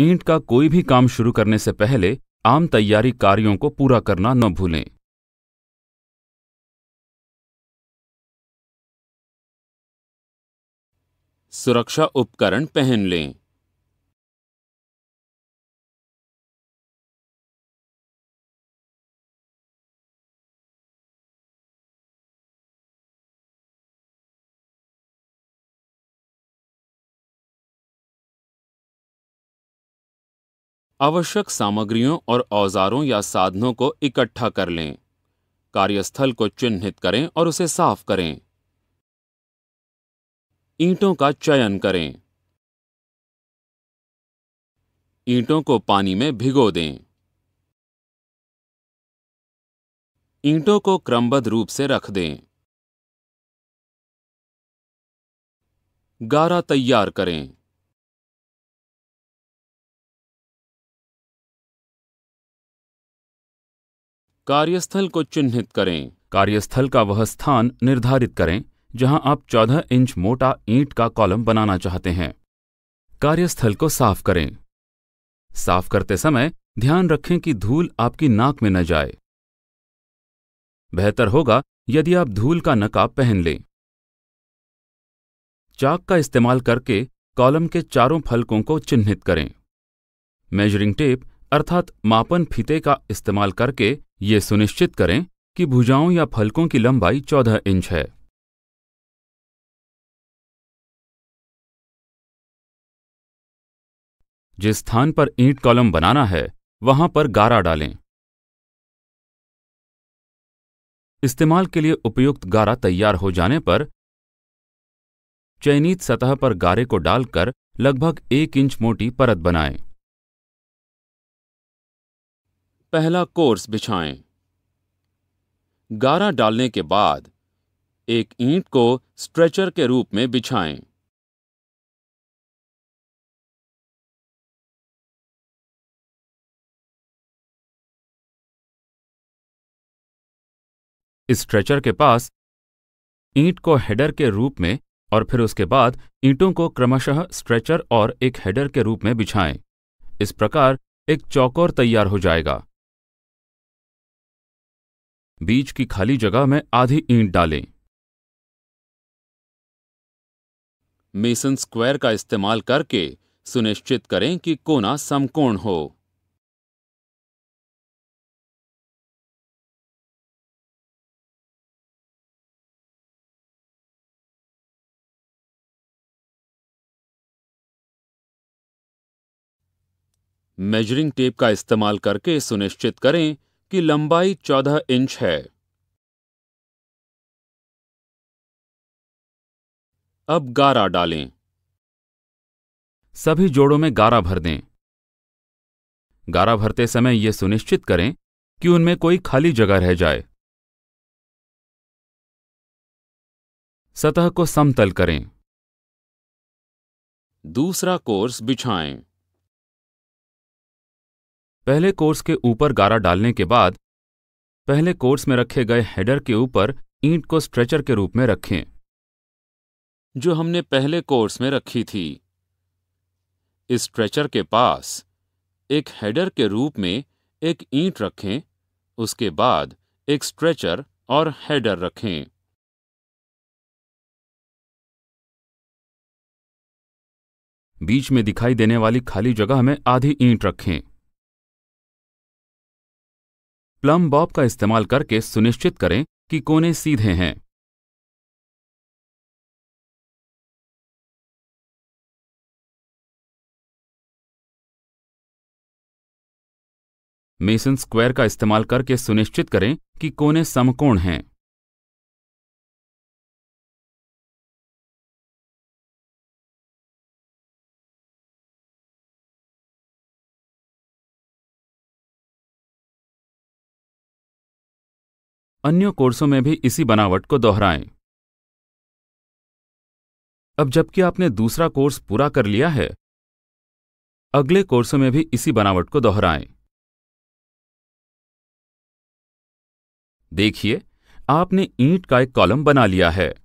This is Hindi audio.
ईंट का कोई भी काम शुरू करने से पहले आम तैयारी कार्यों को पूरा करना न भूलें सुरक्षा उपकरण पहन लें आवश्यक सामग्रियों और औजारों या साधनों को इकट्ठा कर लें कार्यस्थल को चिन्हित करें और उसे साफ करें ईंटों का चयन करें ईंटों को पानी में भिगो दें ईंटों को क्रमबद्ध रूप से रख दें गारा तैयार करें कार्यस्थल को चिन्हित करें कार्यस्थल का वह स्थान निर्धारित करें जहां आप 14 इंच मोटा ईंट का कॉलम बनाना चाहते हैं कार्यस्थल को साफ करें साफ करते समय ध्यान रखें कि धूल आपकी नाक में न जाए बेहतर होगा यदि आप धूल का नकाब पहन लें चाक का इस्तेमाल करके कॉलम के चारों फलकों को चिन्हित करें मेजरिंग टेप अर्थात मापन फीते का इस्तेमाल करके ये सुनिश्चित करें कि भुजाओं या फलकों की लंबाई 14 इंच है जिस स्थान पर ईंट कॉलम बनाना है वहां पर गारा डालें इस्तेमाल के लिए उपयुक्त गारा तैयार हो जाने पर चयनित सतह पर गारे को डालकर लगभग एक इंच मोटी परत बनाएं। पहला कोर्स बिछाएं गारा डालने के बाद एक ईंट को स्ट्रेचर के रूप में बिछाएं स्ट्रेचर के पास ईंट को हेडर के रूप में और फिर उसके बाद ईंटों को क्रमशः स्ट्रेचर और एक हेडर के रूप में बिछाएं इस प्रकार एक चौकोर तैयार हो जाएगा बीच की खाली जगह में आधी ईंट डालें मेसन स्क्वायर का इस्तेमाल करके सुनिश्चित करें कि कोना समकोण हो मेजरिंग टेप का इस्तेमाल करके सुनिश्चित करें इसकी लंबाई चौदह इंच है अब गारा डालें सभी जोड़ों में गारा भर दें गारा भरते समय यह सुनिश्चित करें कि उनमें कोई खाली जगह रह जाए सतह को समतल करें दूसरा कोर्स बिछाएं पहले कोर्स के ऊपर गारा डालने के बाद पहले कोर्स में रखे गए हेडर के ऊपर ईंट को स्ट्रेचर के रूप में रखें जो हमने पहले कोर्स में रखी थी इस स्ट्रेचर के पास एक हेडर के रूप में एक ईंट रखें उसके बाद एक स्ट्रेचर और हेडर रखें बीच में दिखाई देने वाली खाली जगह में आधी ईंट रखें प्लम बॉब का इस्तेमाल करके सुनिश्चित करें कि कोने सीधे हैं मेसन स्क्वायर का इस्तेमाल करके सुनिश्चित करें कि कोने समकोण हैं अन्य कोर्सों में भी इसी बनावट को दोहराएं अब जबकि आपने दूसरा कोर्स पूरा कर लिया है अगले कोर्सों में भी इसी बनावट को दोहराएं देखिए आपने ईंट का एक कॉलम बना लिया है